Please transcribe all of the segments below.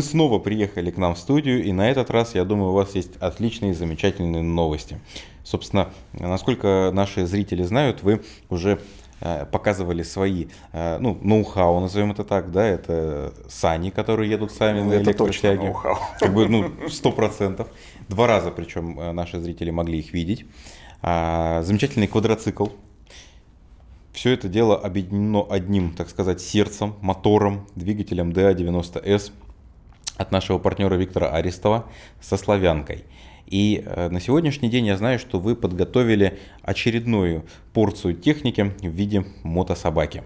Вы снова приехали к нам в студию, и на этот раз, я думаю, у вас есть отличные, замечательные новости. Собственно, насколько наши зрители знают, вы уже э, показывали свои, э, ну, ноу-хау, назовем это так, да, это сани, которые едут сами ну, на электротяге. Это точно Как бы, ну, сто процентов. Два раза, причем, э, наши зрители могли их видеть. А, замечательный квадроцикл. Все это дело объединено одним, так сказать, сердцем, мотором, двигателем DA90S от нашего партнера Виктора Арестова со «Славянкой». И э, на сегодняшний день я знаю, что вы подготовили очередную порцию техники в виде мотособаки.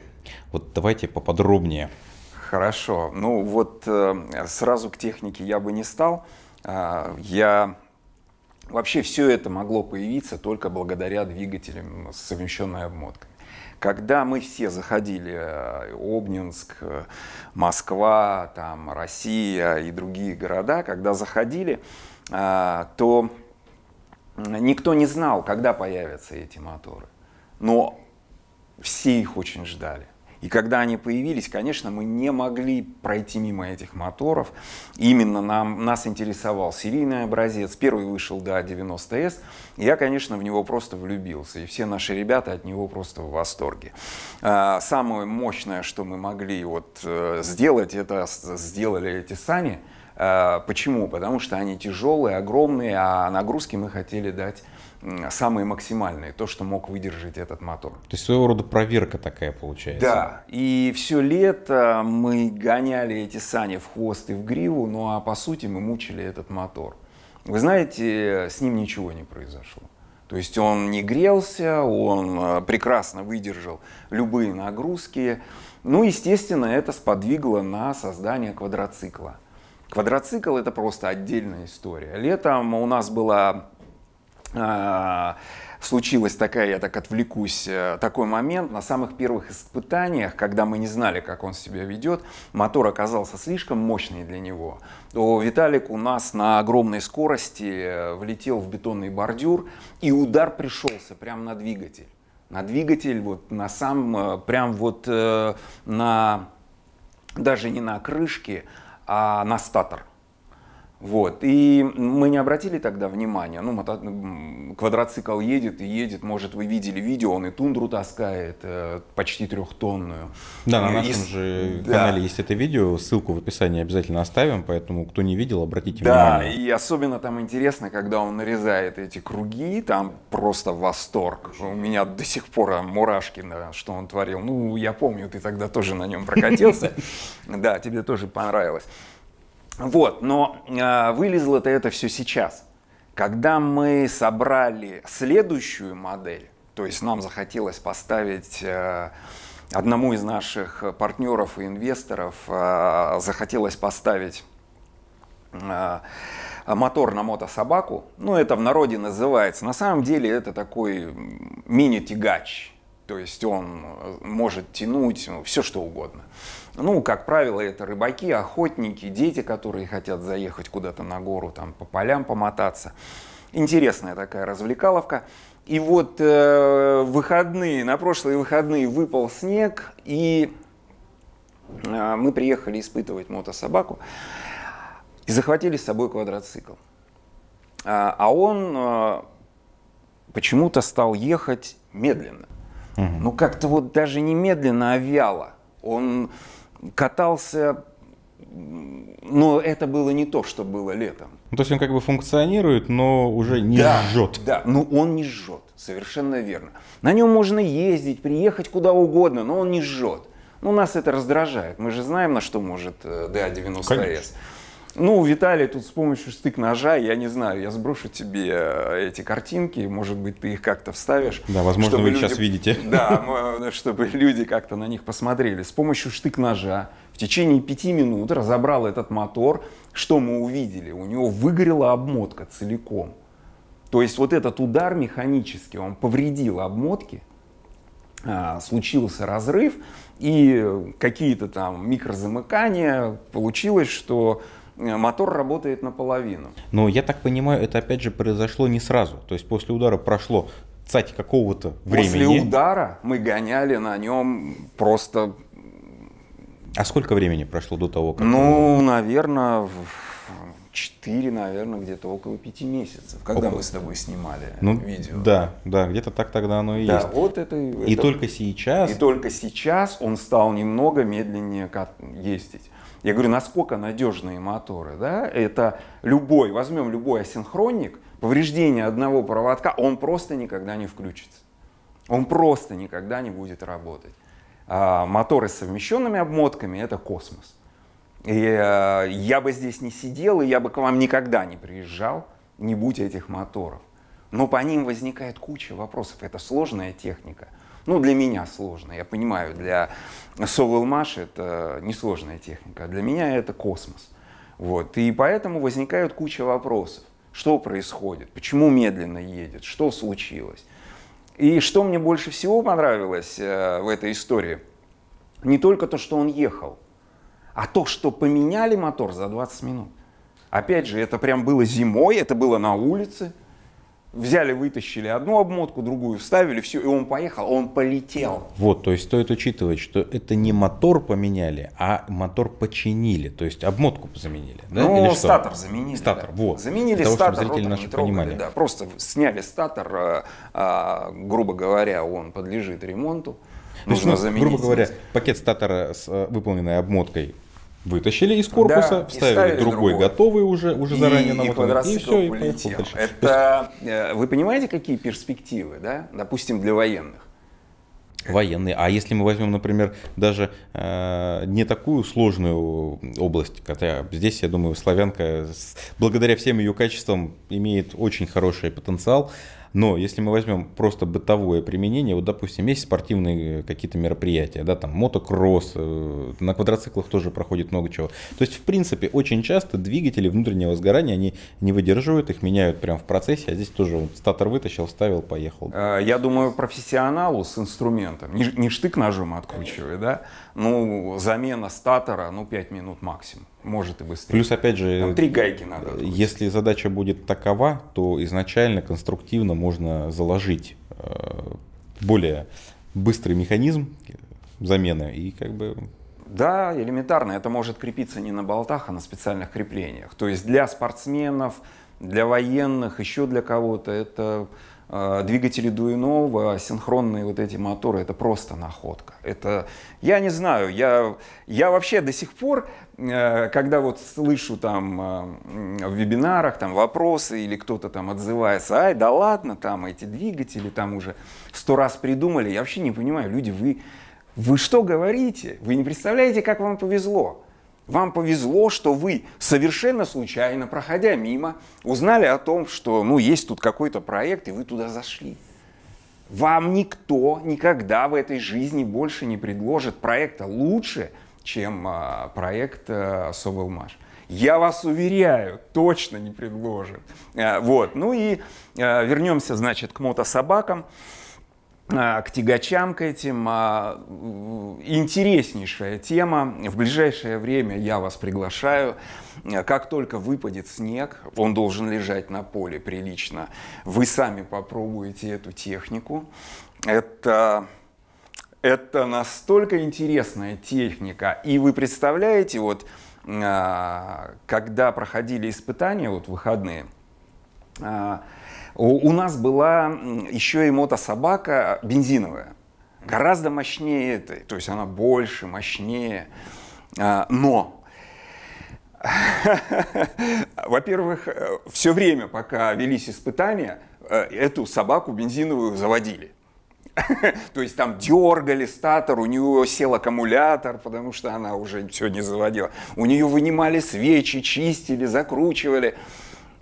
Вот давайте поподробнее. Хорошо. Ну вот э, сразу к технике я бы не стал. Э, я вообще все это могло появиться только благодаря двигателям с совмещенной обмоткой. Когда мы все заходили, э, Обнинск, э, Москва, там, Россия и другие города, когда заходили, э, то никто не знал, когда появятся эти моторы. Но все их очень ждали. И когда они появились, конечно, мы не могли пройти мимо этих моторов. Именно нам, нас интересовал серийный образец. Первый вышел, да, 90S. я, конечно, в него просто влюбился. И все наши ребята от него просто в восторге. А, самое мощное, что мы могли вот э, сделать, это сделали эти сами. А, почему? Потому что они тяжелые, огромные, а нагрузки мы хотели дать самые максимальные, то, что мог выдержать этот мотор. То есть своего рода проверка такая получается. Да, и все лето мы гоняли эти сани в хвост и в гриву, ну а по сути мы мучили этот мотор. Вы знаете, с ним ничего не произошло. То есть он не грелся, он э, прекрасно выдержал любые нагрузки. Ну, естественно, это сподвигло на создание квадроцикла. Квадроцикл – это просто отдельная история. Летом у нас была а, случилась такая, я так отвлекусь, э, такой момент. На самых первых испытаниях, когда мы не знали, как он себя ведет, мотор оказался слишком мощный для него. То Виталик у нас на огромной скорости э, влетел в бетонный бордюр, и удар пришелся прямо на двигатель. На двигатель, вот на сам, э, прям вот на, даже не на крышке, а на статор. Вот. И мы не обратили тогда внимания. Ну, мото... Ну, квадроцикл едет и едет. Может, вы видели видео, он и тундру таскает, э, почти трехтонную. Да, на э, нашем и... же да. канале есть это видео. Ссылку в описании обязательно оставим, поэтому кто не видел, обратите да, внимание. Да, и особенно там интересно, когда он нарезает эти круги, там просто восторг. У меня до сих пор а, мурашки, на, что он творил. Ну, я помню, ты тогда тоже на нем прокатился. Да, тебе тоже понравилось. Вот, но э, вылезло-то это все сейчас. Когда мы собрали следующую модель, то есть нам захотелось поставить э, одному из наших партнеров и инвесторов, э, захотелось поставить э, мотор на мотособаку. Ну, это в народе называется. На самом деле это такой мини-тягач. То есть он э, может тянуть ну, все что угодно. Ну, как правило, это рыбаки, охотники, дети, которые хотят заехать куда-то на гору, там по полям помотаться. Интересная такая развлекаловка. И вот э, выходные, на прошлые выходные выпал снег, и э, мы приехали испытывать мотособаку и захватили с собой квадроцикл. А, а он э, почему-то стал ехать медленно. Угу. Ну, как-то вот даже не медленно, а вяло. Он катался но это было не то, что было летом. Ну, то есть он как бы функционирует, но уже не да, жжет. Да, ну он не жжет, совершенно верно. На нем можно ездить, приехать куда угодно, но он не жжет. Ну, нас это раздражает. Мы же знаем, на что может DA-90S. Э, ну, Виталий, тут с помощью стык-ножа, я не знаю, я сброшу тебе э, эти картинки, может быть, ты их как-то вставишь. Да, возможно, вы люди... сейчас видите. Да, э, чтобы люди как-то на них посмотрели. С помощью штык-ножа в течение пяти минут разобрал этот мотор. Что мы увидели? У него выгорела обмотка целиком. То есть вот этот удар механический, он повредил обмотки, а, случился разрыв и какие-то там микрозамыкания. Получилось, что Э, мотор работает наполовину. Но я так понимаю, это опять же произошло не сразу. То есть после удара прошло цать какого-то времени. После удара мы гоняли на нем просто... А сколько времени прошло до того, как... Ну, наверное, 4, наверное, где-то около 5 месяцев, когда около... мы с тобой снимали ну, видео. Да, да, где-то так тогда оно и да, есть. Вот это, и это... только сейчас. И только сейчас он стал немного медленнее ездить. Я говорю, насколько надежные моторы, да? Это любой, возьмем любой асинхронник, повреждение одного проводка, он просто никогда не включится. Он просто никогда не будет работать. А моторы с совмещенными обмотками — это космос. И э, я бы здесь не сидел, и я бы к вам никогда не приезжал, не будь этих моторов. Но по ним возникает куча вопросов. Это сложная техника — ну, для меня сложно, я понимаю, для Соло Маш это несложная техника, а для меня это космос. Вот. И поэтому возникает куча вопросов. Что происходит? Почему медленно едет? Что случилось? И что мне больше всего понравилось э, в этой истории, не только то, что он ехал, а то, что поменяли мотор за 20 минут. Опять же, это прям было зимой, это было на улице – взяли, вытащили одну обмотку, другую вставили, все, и он поехал, он полетел. Вот, то есть стоит учитывать, что это не мотор поменяли, а мотор починили, то есть обмотку заменили. Да? Ну, статор заменили. Статор, да. вот. Заменили Для того, статор, чтобы зрители наши трогали, понимали. Да, просто сняли статор, э, а, грубо говоря, он подлежит ремонту. То нужно ну, заменить. Грубо говоря, пакет статора с э, выполненной обмоткой Вытащили из корпуса, да, вставили другой, другой, готовый уже, уже и, заранее намотанный, и, и все, и полетел. Это, э, вы понимаете, какие перспективы, да, допустим, для военных? военные. А если мы возьмем, например, даже э, не такую сложную область, хотя здесь, я думаю, славянка, с, благодаря всем ее качествам, имеет очень хороший потенциал. Но если мы возьмем просто бытовое применение, вот, допустим, есть спортивные э, какие-то мероприятия, да, там мотокросс, э, на квадроциклах тоже проходит много чего. То есть, в принципе, очень часто двигатели внутреннего сгорания, они не выдерживают, их меняют прямо в процессе, а здесь тоже вот, статор вытащил, ставил, поехал. Э, я думаю, профессионалу с инструментом, не, не штык ножом откручивая, да, ну, замена статора, ну, 5 минут максимум может и быстрее. Плюс, опять же, Там три гайки надо. Э, Отбыть. Если задача будет такова, то изначально конструктивно можно заложить э, более быстрый механизм э, замены и как бы да, элементарно. Это может крепиться не на болтах, а на специальных креплениях. То есть для спортсменов, для военных, еще для кого-то это двигатели Дуинова, синхронные вот эти моторы, это просто находка. Это, я не знаю, я, я вообще до сих пор Э, когда вот слышу там э, в вебинарах там вопросы или кто-то там отзывается, ай, да ладно, там эти двигатели там уже сто раз придумали, я вообще не понимаю, люди, вы, вы что говорите? Вы не представляете, как вам повезло. Вам повезло, что вы совершенно случайно, проходя мимо, узнали о том, что ну, есть тут какой-то проект, и вы туда зашли. Вам никто никогда в этой жизни больше не предложит проекта лучше, чем а, проект э, Собелмаш. Я вас уверяю, точно не предложит. Э, вот. Ну и э, вернемся, значит, к мотособакам к тягачам, к этим. А, интереснейшая тема. В ближайшее время я вас приглашаю. Как только выпадет снег, он должен лежать на поле прилично. Вы сами попробуете эту технику. Это это настолько интересная техника. И вы представляете, вот а, когда проходили испытания, вот выходные, а, у нас была еще и мотособака бензиновая, гораздо мощнее этой, то есть она больше, мощнее. А, но во-первых, э, все время, пока велись испытания, э, эту собаку бензиновую заводили. То есть там дергали статор, у нее сел аккумулятор, потому что она уже все не заводила. У нее вынимали свечи, чистили, закручивали.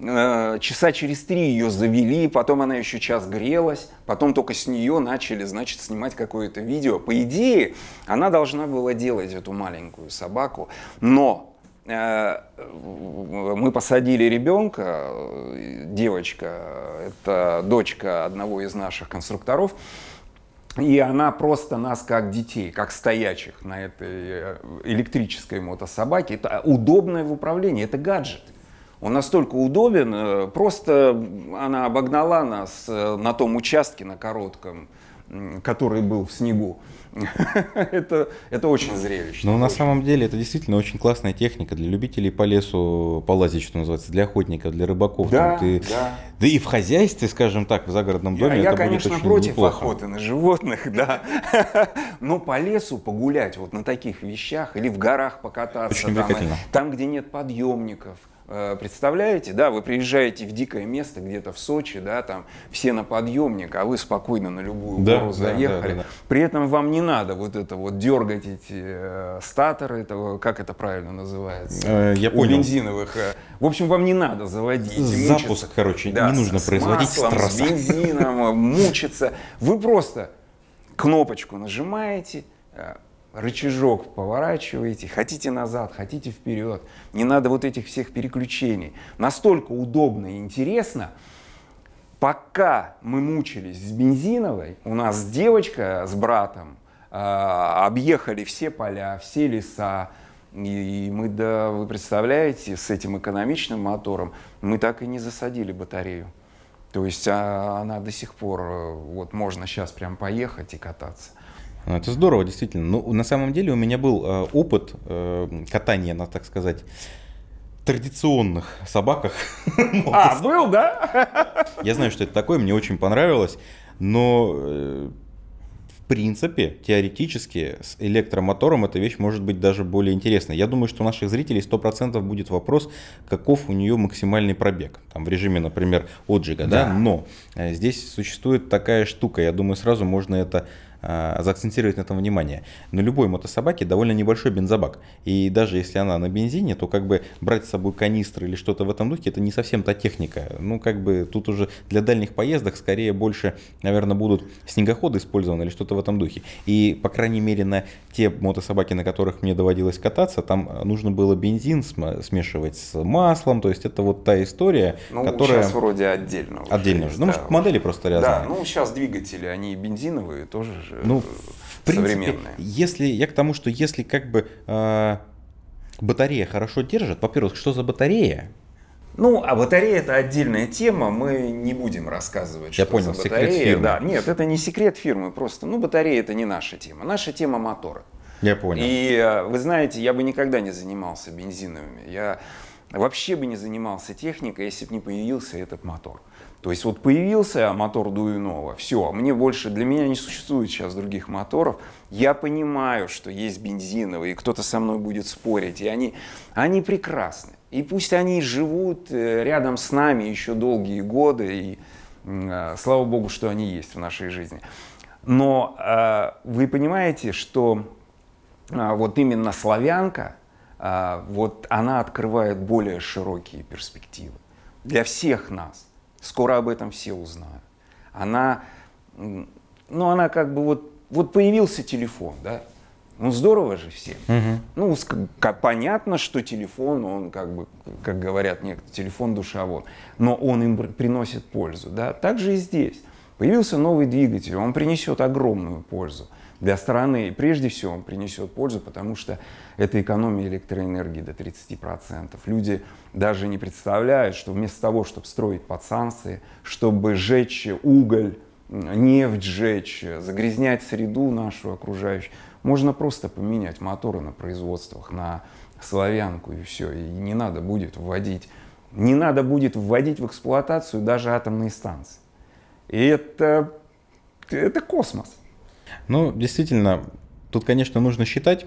Э, часа через три ее завели, потом она еще час грелась, потом только с нее начали, значит, снимать какое-то видео. По идее, она должна была делать эту маленькую собаку, но э, мы посадили ребенка, э, девочка, это дочка одного из наших конструкторов, и она просто нас, как детей, как стоячих на этой э, электрической мотособаке, это удобное в управлении, это гаджет. Он настолько удобен, э, просто она обогнала нас э, на том участке, на коротком, который был в снегу. это, это очень зрелищно. Но ну, на самом деле это действительно очень классная техника для любителей по лесу полазить, что называется, для охотников, для рыбаков. Да, ты, да. да и в хозяйстве, скажем так, в загородном доме а я, это я, будет конечно, очень против неплохо. охоты на животных, да. Но по лесу погулять вот на таких вещах или в горах покататься. Очень там, там, где нет подъемников, Э, представляете, да, вы приезжаете в дикое место, где-то в Сочи, да, там все на подъемник, а вы спокойно на любую да, гору заехали. Да, да, да. При этом вам не надо вот это вот дергать эти э, статоры, этого, как это правильно называется? Э, я понял. У бензиновых. Э. в общем, вам не надо заводить. Запуск, мучиться, короче, да, не нужно с, производить с маслом, с бензином, э, мучиться. Вы просто кнопочку нажимаете, рычажок поворачиваете, хотите назад, хотите вперед. Не надо вот этих всех переключений. Настолько удобно и интересно, пока мы мучились с бензиновой, у нас девочка с братом э, объехали все поля, все леса, и, и мы, да, вы представляете, с этим экономичным мотором мы так и не засадили батарею. То есть а, она до сих пор, э, вот можно сейчас прям поехать и кататься. А, это здорово, действительно. Но ну, на самом деле у меня был э, опыт э, катания на, так сказать, традиционных собаках. А, был, да? Я знаю, что это такое, мне очень понравилось, но э, в принципе, теоретически, с электромотором эта вещь может быть даже более интересной. Я думаю, что у наших зрителей 100% будет вопрос, каков у нее максимальный пробег. Там в режиме, например, отжига, да? да? Но здесь существует такая штука, я думаю, сразу можно это а, заакцентировать на этом внимание. Но любой мотособаке довольно небольшой бензобак. И даже если она на бензине, то как бы брать с собой канистры или что-то в этом духе, это не совсем та техника. Ну, как бы тут уже для дальних поездок скорее больше, наверное, будут снегоходы использованы или что-то в этом духе. И, по крайней мере, на те мотособаки, на которых мне доводилось кататься, там нужно было бензин смешивать с маслом. То есть это вот та история, ну, которая... сейчас вроде отдельно. Уже отдельно уже. Ну, да, может, модели просто разные. Да, ну, сейчас двигатели, они бензиновые тоже же ну, в принципе, Если я к тому, что если как бы э, батарея хорошо держит, во-первых, что за батарея? Ну, а батарея это отдельная тема, мы не будем рассказывать, Я что понял, за батарея. Секрет фирмы. Да, нет, это не секрет фирмы, просто, ну, батарея это не наша тема, наша тема мотора. Я понял. И э, вы знаете, я бы никогда не занимался бензиновыми, я вообще бы не занимался техникой, если бы не появился этот мотор. То есть вот появился мотор Дуинова, все, а мне больше, для меня не существует сейчас других моторов. Я понимаю, что есть бензиновые, и кто-то со мной будет спорить, и они, они прекрасны. И пусть они живут э, рядом с нами еще долгие годы, и э, слава богу, что они есть в нашей жизни. Но э, вы понимаете, что э, вот именно славянка, э, вот она открывает более широкие перспективы для всех нас скоро об этом все узнают. Она, ну, она как бы вот, вот появился телефон, да, ну здорово же всем. Угу. Ну, как, понятно, что телефон, он как бы, как говорят некоторые, телефон душа вот. но он им приносит пользу, да. Так же и здесь. Появился новый двигатель, он принесет огромную пользу для страны прежде всего он принесет пользу, потому что это экономия электроэнергии до 30%. Люди даже не представляют, что вместо того, чтобы строить подстанции, чтобы сжечь уголь, нефть сжечь, загрязнять среду нашу окружающую, можно просто поменять моторы на производствах, на славянку и все. И не надо будет вводить, не надо будет вводить в эксплуатацию даже атомные станции. И это, это космос. Ну, действительно, тут, конечно, нужно считать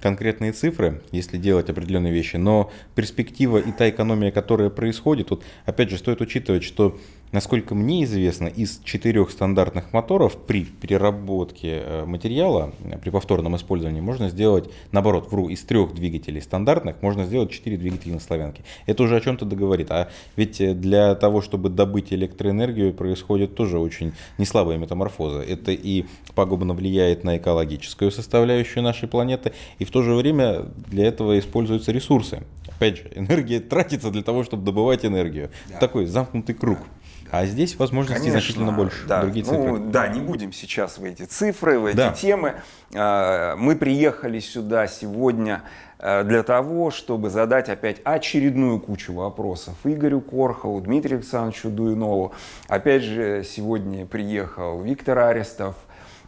конкретные цифры, если делать определенные вещи, но перспектива и та экономия, которая происходит, вот опять же, стоит учитывать, что Насколько мне известно, из четырех стандартных моторов при переработке э, материала, э, при повторном использовании, можно сделать, наоборот, вру, из трех двигателей стандартных можно сделать четыре двигателя на славянке. Это уже о чем-то договорит. А ведь э, для того, чтобы добыть электроэнергию, происходит тоже очень неслабая метаморфоза. Это и пагубно влияет на экологическую составляющую нашей планеты, и в то же время для этого используются ресурсы. Опять же, энергия тратится для того, чтобы добывать энергию. Да. Такой замкнутый круг. Да. А здесь возможностей Конечно, значительно больше. Да. Другие ну, цифры. Ну, да, не будем сейчас в эти цифры, в эти да. темы. А, мы приехали сюда сегодня а, для того, чтобы задать опять очередную кучу вопросов Игорю Корхову, Дмитрию Александровичу Дуинову. Опять же, сегодня приехал Виктор Арестов,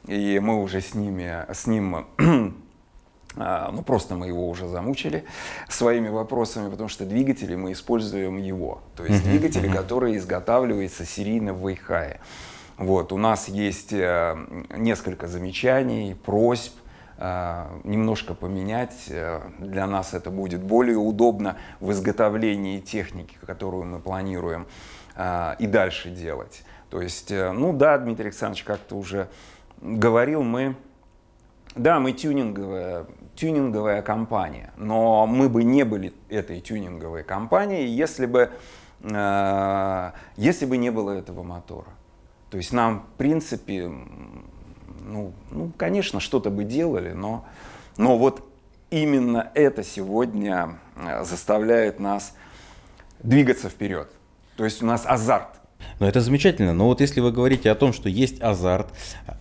и мы уже с, ними, с ним а, ну просто мы его уже замучили своими вопросами, потому что двигатели мы используем его, то есть двигатели, которые изготавливаются серийно в Вейхае. Вот, у нас есть э, несколько замечаний, просьб, э, немножко поменять. Э, для нас это будет более удобно в изготовлении техники, которую мы планируем э, и дальше делать. То есть, э, ну да, Дмитрий Александрович как-то уже говорил, мы да, мы тюнинговое тюнинговая компания. Но мы бы не были этой тюнинговой компанией, если бы, э, если бы не было этого мотора. То есть нам, в принципе, ну, ну конечно, что-то бы делали, но, но вот именно это сегодня э, заставляет нас двигаться вперед. То есть у нас азарт ну это замечательно. Но вот если вы говорите о том, что есть азарт,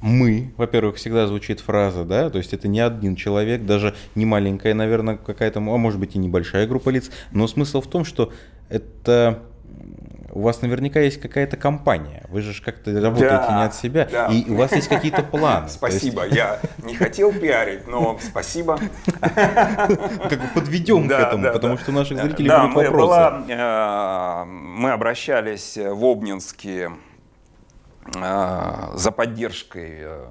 мы, во-первых, всегда звучит фраза, да, то есть это не один человек, даже не маленькая, наверное, какая-то, а может быть и небольшая группа лиц, но смысл в том, что это у вас наверняка есть какая-то компания. Вы же как-то работаете да, не от себя. Да. И у вас есть какие-то планы. Спасибо. Есть... Я не хотел пиарить, но спасибо. Как бы подведем да, к этому, да, потому да. что у наших зрителей да, будут вопросы. Была, э, мы обращались в Обнинске э, за поддержкой э,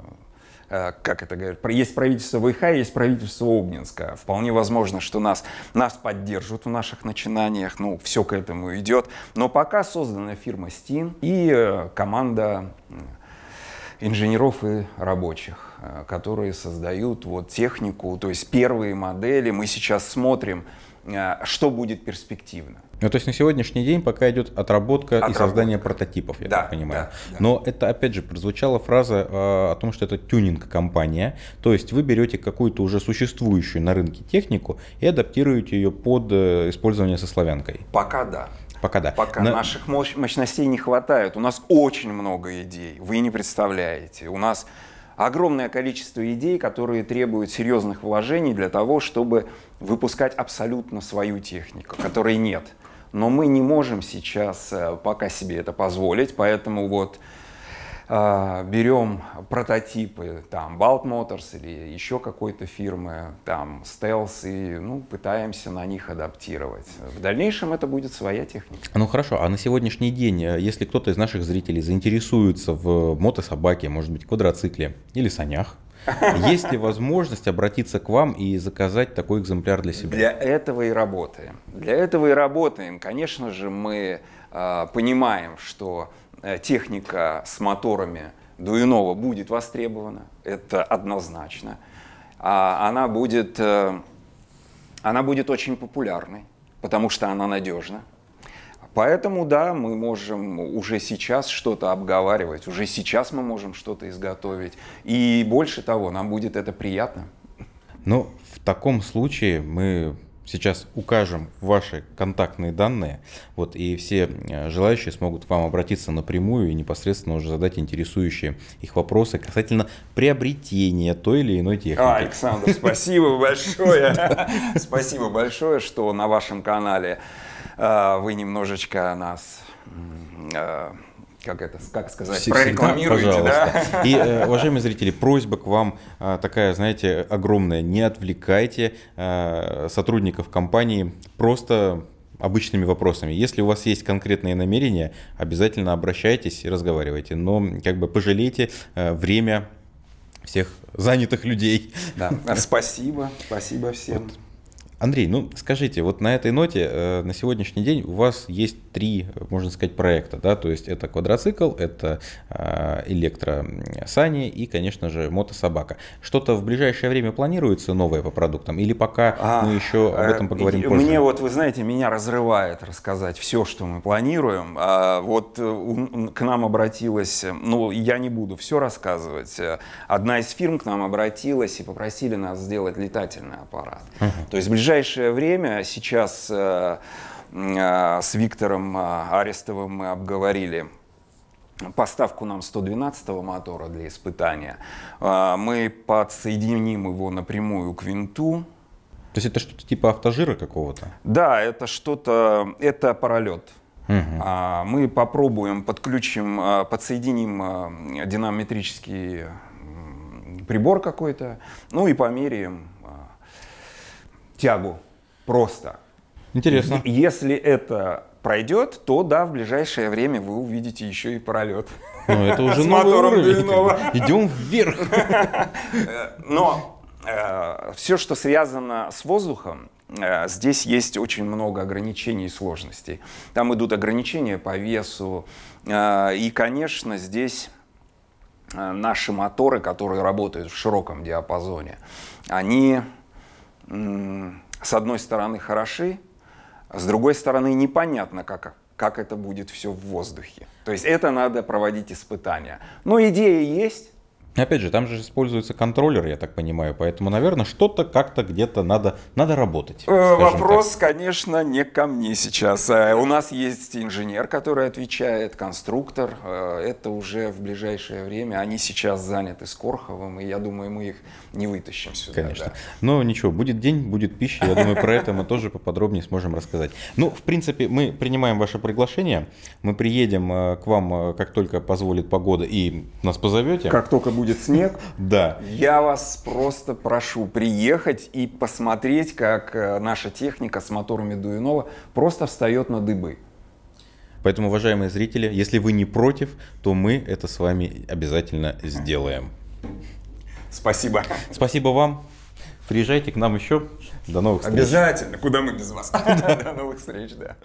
Э, как это говорят, есть правительство ВХ, есть правительство Обнинска. Вполне возможно, что нас, нас поддержат в наших начинаниях, ну, все к этому идет. Но пока создана фирма Steam и э, команда инженеров и рабочих, э, которые создают вот технику, то есть первые модели. Мы сейчас смотрим, Э, что будет перспективно. Ну, то есть на сегодняшний день пока идет отработка, отработка. и создание прототипов, я да, так понимаю. Да, да. Но это, опять же, прозвучала фраза э, о том, что это тюнинг-компания. То есть вы берете какую-то уже существующую на рынке технику и адаптируете ее под э, использование со славянкой. Пока да. Пока да. Пока Но... наших мощ- мощностей не хватает. У нас очень много идей. Вы не представляете. У нас огромное количество идей, которые требуют серьезных вложений для того, чтобы выпускать абсолютно свою технику, которой нет. Но мы не можем сейчас э, пока себе это позволить, поэтому вот э, берем прототипы там Balt Motors или еще какой-то фирмы, там Stealth, и ну, пытаемся на них адаптировать. В дальнейшем это будет своя техника. Ну хорошо, а на сегодняшний день, э, если кто-то из наших зрителей заинтересуется в мотособаке, может быть, квадроцикле или санях, Есть ли возможность обратиться к вам и заказать такой экземпляр для себя? Для этого и работаем. Для этого и работаем. Конечно же, мы э, понимаем, что э, техника с моторами Дуинова будет востребована. Это однозначно. А она будет, э, она будет очень популярной, потому что она надежна Поэтому, да, мы можем уже сейчас что-то обговаривать, уже сейчас мы можем что-то изготовить. И больше того, нам будет это приятно. Ну, в таком случае мы сейчас укажем ваши контактные данные, вот, и все э, желающие смогут к вам обратиться напрямую и непосредственно уже задать интересующие их вопросы касательно приобретения той или иной техники. А, Александр, спасибо большое. Спасибо большое, что на вашем канале а, вы немножечко нас а, как это, как сказать, Всегда, прорекламируйте, пожалуйста. да? И, э, уважаемые зрители, просьба к вам а, такая, знаете, огромная. Не отвлекайте сотрудников компании просто обычными вопросами. Если у вас есть конкретные намерения, обязательно обращайтесь и разговаривайте. Но как бы пожалейте э, время всех занятых людей. Да. Спасибо, спасибо всем. Вот. Андрей, ну скажите, вот на этой ноте э, на сегодняшний день у вас есть три, можно сказать, проекта, да, то есть это квадроцикл, это э, а, электросани и, конечно же, мотособака. Что-то в ближайшее время планируется новое по продуктам или пока а, мы еще об э, этом поговорим э, позже? Мне вот, вы знаете, меня разрывает рассказать все, что мы планируем. А, вот э, к нам обратилась, ну я не буду все рассказывать, одна из фирм к нам обратилась и попросили нас сделать летательный аппарат. Угу. То есть ближайшее ближайшее время сейчас э, э, с Виктором э, Арестовым мы обговорили поставку нам 112 го мотора для испытания. Мы подсоединим его напрямую к винту. То есть это что-то типа автожира какого-то? Да, это что-то, это паралет. Угу. А, мы попробуем, подключим, подсоединим динамометрический прибор какой-то, ну и померяем тягу просто. Интересно. Если это пройдет, то да, в ближайшее время вы увидите еще и паралет. Ну, это уже новый уровень. Идем вверх. Э, но э, все, что связано с воздухом, э, здесь есть очень много ограничений и сложностей. Там идут ограничения по весу. и, конечно, здесь наши моторы, которые работают в широком диапазоне, они с одной стороны хороши, с другой стороны непонятно, как, как это будет все в воздухе. То есть это надо проводить испытания. Но идея есть, Опять же, там же используется контроллер, я так понимаю, поэтому, наверное, что-то как-то где-то надо, надо работать. Э, вопрос, так. конечно, не ко мне сейчас. Э, у нас есть инженер, который отвечает, конструктор. Э, это уже в ближайшее время. Они сейчас заняты с Корховым, и я думаю, мы их не вытащим сюда. Конечно. Да. Но ну, ничего, будет день, будет пища. Я думаю, про это мы тоже поподробнее сможем рассказать. Ну, в принципе, мы принимаем ваше приглашение. Мы приедем к вам, как только позволит погода, и нас позовете. Как только будет будет снег. Да. Я вас просто прошу приехать и посмотреть, как э, наша техника с моторами Дуинова просто встает на дыбы. Поэтому, уважаемые зрители, если вы не против, то мы это с вами обязательно сделаем. Спасибо. Спасибо вам. Приезжайте к нам еще. До новых встреч. Обязательно. Куда мы без вас? До новых встреч, да.